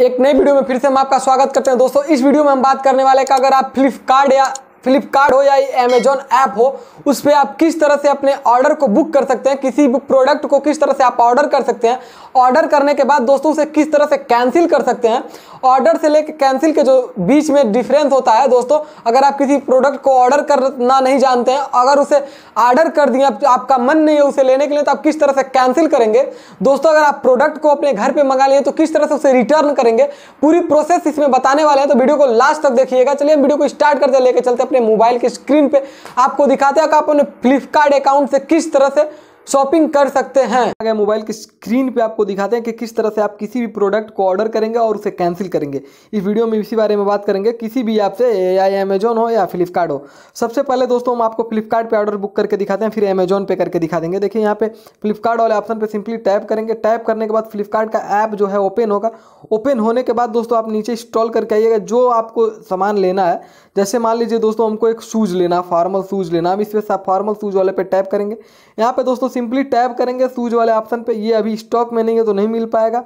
एक नई वीडियो में फिर से हम आपका स्वागत करते हैं दोस्तों इस वीडियो में हम बात करने वाले का अगर आप फ्लिपकार्ट या फ्लिपकार्ट हो या अमेजोन ऐप हो उस पर आप किस तरह से अपने ऑर्डर को बुक कर सकते हैं किसी भी प्रोडक्ट को किस तरह से आप ऑर्डर कर सकते हैं ऑर्डर करने के बाद दोस्तों उसे किस तरह से कैंसिल कर सकते हैं ऑर्डर से लेकर कैंसिल के जो बीच में डिफरेंस होता है दोस्तों अगर आप किसी प्रोडक्ट को ऑर्डर करना नहीं जानते हैं अगर उसे ऑर्डर कर दिए आप, आपका मन नहीं है उसे लेने के लिए तो आप किस तरह से कैंसिल करेंगे दोस्तों अगर आप प्रोडक्ट को अपने घर पर मंगा लिए तो किस तरह से उसे रिटर्न करेंगे पूरी प्रोसेस इसमें बताने वाले हैं तो वीडियो को लास्ट तक देखिएगा चलिए हम वीडियो को स्टार्ट करते लेकर चलते अपने मोबाइल के स्क्रीन पे आपको दिखाते हैं कि आप अपने फ्लिपकार्ट अकाउंट से किस तरह से शॉपिंग कर सकते हैं अगर मोबाइल की स्क्रीन पे आपको दिखाते हैं कि किस तरह से आप किसी भी प्रोडक्ट को ऑर्डर करेंगे और उसे कैंसिल करेंगे इस वीडियो में इसी बारे में बात करेंगे किसी भी ऐप से या अमेजोन हो या फ्लिपकार्ट हो सबसे पहले दोस्तों हम आपको फ्लिपकार्ट ऑर्डर बुक करके दिखाते हैं फिर अमेजोन पे करके दिखा देंगे देखिए यहाँ पे फ्लिपकार्ट वाले ऑप्शन पर सिंपली टैप करेंगे टैप करने के बाद फ्लिपकार्ट का ऐप जो है ओपन होगा ओपन होने के बाद दोस्तों आप नीचे इंस्टॉल करके आइएगा जो आपको सामान लेना है जैसे मान लीजिए दोस्तों हमको एक शूज़ लेना फॉर्मल शूज़ लेना हम इस पर फॉर्मल शूज़ वाले पे टैप करेंगे यहाँ पे दोस्तों सिंपली टैप करेंगे सूज वाले ऑप्शन पे ये अभी स्टॉक में नहीं है तो नहीं मिल पाएगा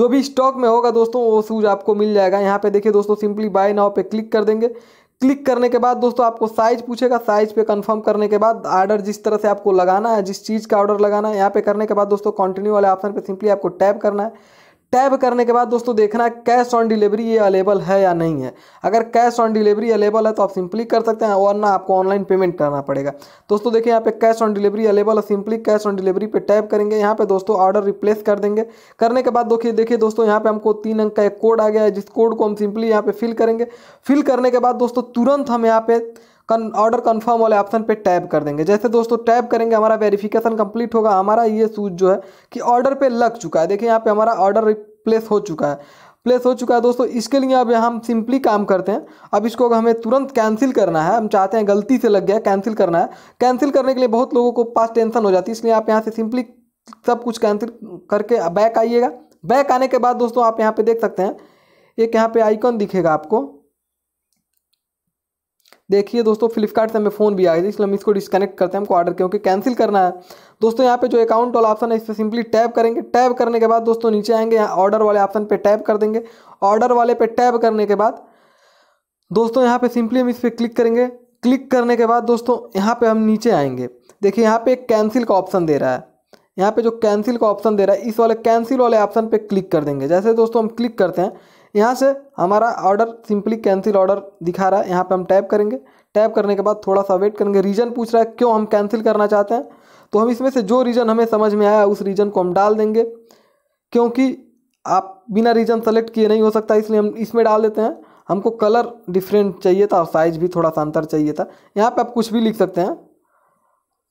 जो भी स्टॉक में होगा दोस्तों वो सूज आपको मिल जाएगा यहाँ पे देखिए दोस्तों सिंपली बाय नाव पे क्लिक कर देंगे क्लिक करने के बाद दोस्तों आपको साइज पूछेगा साइज पे कंफर्म करने के बाद आर्डर जिस तरह से आपको लगाना है जिस चीज़ का ऑर्डर लगाना है यहाँ पे करने के बाद दोस्तों कंटिन्यू वाले ऑप्शन पे सिंपली आपको टैप करना है टैब करने के बाद दोस्तों देखना है कैश ऑन डिलीवरी ये अवेलेबल है या नहीं है अगर कैश ऑन डिलीवरी अवेलेबल है तो आप सिंपली कर सकते हैं वरना आपको ऑनलाइन पेमेंट करना पड़ेगा दोस्तों देखिए यहाँ पे कैश ऑन डिलीवरी अवेलेबल है सिंपली कैश ऑन डिलीवरी पे टैप करेंगे यहाँ पे दोस्तों ऑर्डर रिप्लेस कर देंगे करने के बाद देखिए देखिए दोस्तों यहाँ पे हमको तीन अंक का एक कोड आ गया है जिस कोड को हम सिंपली यहाँ पे फिल करेंगे फिल करने के बाद दोस्तों तुरंत हम यहाँ पे कन ऑर्डर कन्फर्म वाले ऑप्शन पे टैप कर देंगे जैसे दोस्तों टैप करेंगे हमारा वेरिफिकेशन कंप्लीट होगा हमारा ये सूच जो है कि ऑर्डर पे लग चुका है देखिए यहाँ पे हमारा ऑर्डर प्लेस हो चुका है प्लेस हो चुका है दोस्तों इसके लिए अब हम सिंपली काम करते हैं अब इसको अगर हमें तुरंत कैंसिल करना है हम चाहते हैं गलती से लग गया कैंसिल करना है कैंसिल करने के लिए बहुत लोगों को पास टेंशन हो जाती है इसलिए आप यहाँ से सिंपली सब कुछ कैंसिल करके बैक आइएगा बैक आने के बाद दोस्तों आप यहाँ पे देख सकते हैं एक यहाँ पर आइकॉन दिखेगा आपको देखिए दोस्तों फ्लिपकार्ट से हमें फ़ोन भी आया इसलिए हम इसको डिस्कनेक्ट करते हैं हमको ऑर्डर क्योंकि कैंसिल करना है दोस्तों यहाँ पे जो अकाउंट वाला ऑप्शन है इस पर सिंपली टैप करेंगे टैप करने के बाद दोस्तों नीचे आएंगे यहाँ ऑर्डर वाले ऑप्शन पे टैप कर देंगे ऑर्डर वाले पे टैप करने के बाद दोस्तों यहाँ पे सिंपली हम इस पर क्लिक करेंगे क्लिक करने के बाद दोस्तों यहाँ पे हम नीचे आएंगे देखिए यहाँ पे कैंसिल का ऑप्शन दे रहा है यहाँ पे जो कैंसिल का ऑप्शन दे रहा है इस वाले कैंसिल वाले ऑप्शन पे क्लिक कर देंगे जैसे दोस्तों हम क्लिक करते हैं यहाँ से हमारा ऑर्डर सिंपली कैंसिल ऑर्डर दिखा रहा है यहाँ पे हम टैप करेंगे टैप करने के बाद थोड़ा सा वेट करेंगे रीज़न पूछ रहा है क्यों हम कैंसिल करना चाहते हैं तो हम इसमें से जो रीज़न हमें समझ में आया उस रीज़न को हम डाल देंगे क्योंकि आप बिना रीज़न सेलेक्ट किए नहीं हो सकता इसलिए हम इसमें डाल देते हैं हमको कलर डिफरेंट चाहिए था और साइज़ भी थोड़ा सा अंतर चाहिए था यहाँ पर आप कुछ भी लिख सकते हैं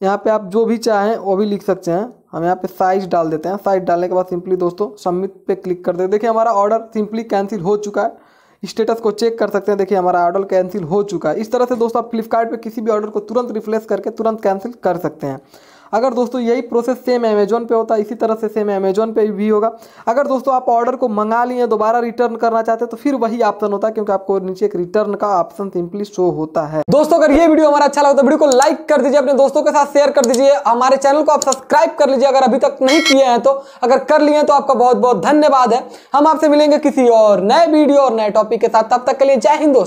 यहाँ पे आप जो भी चाहें वो भी लिख सकते हैं हम यहाँ पे साइज डाल देते हैं साइज डालने के बाद सिंपली दोस्तों सबमिट पे क्लिक कर देते देखिए हमारा ऑर्डर सिंपली कैंसिल हो चुका है स्टेटस को चेक कर सकते हैं देखिए हमारा ऑर्डर कैंसिल हो चुका है इस तरह से दोस्तों आप फ्लिपकार्ट किसी भी ऑर्डर को तुरंत रिफ्लेस करके तुरंत कैंसिल कर सकते हैं अगर दोस्तों यही प्रोसेस सेम अमेजोन पे होता है इसी तरह से सेम अमेजोन पे भी होगा अगर दोस्तों आप ऑर्डर को मंगा लिए दोबारा रिटर्न करना चाहते तो फिर वही ऑप्शन होता है क्योंकि आपको नीचे एक रिटर्न का ऑप्शन सिंपली शो होता है दोस्तों अगर ये वीडियो हमारा अच्छा लगा तो वीडियो को लाइक कर दीजिए अपने दोस्तों के साथ शेयर कर दीजिए हमारे चैनल को आप सब्सक्राइब कर लीजिए अगर अभी तक नहीं किए हैं तो अगर कर लिए तो आपका बहुत बहुत धन्यवाद है हम आपसे मिलेंगे किसी और नए वीडियो और नए टॉपिक के साथ तब तक के लिए जय हिंद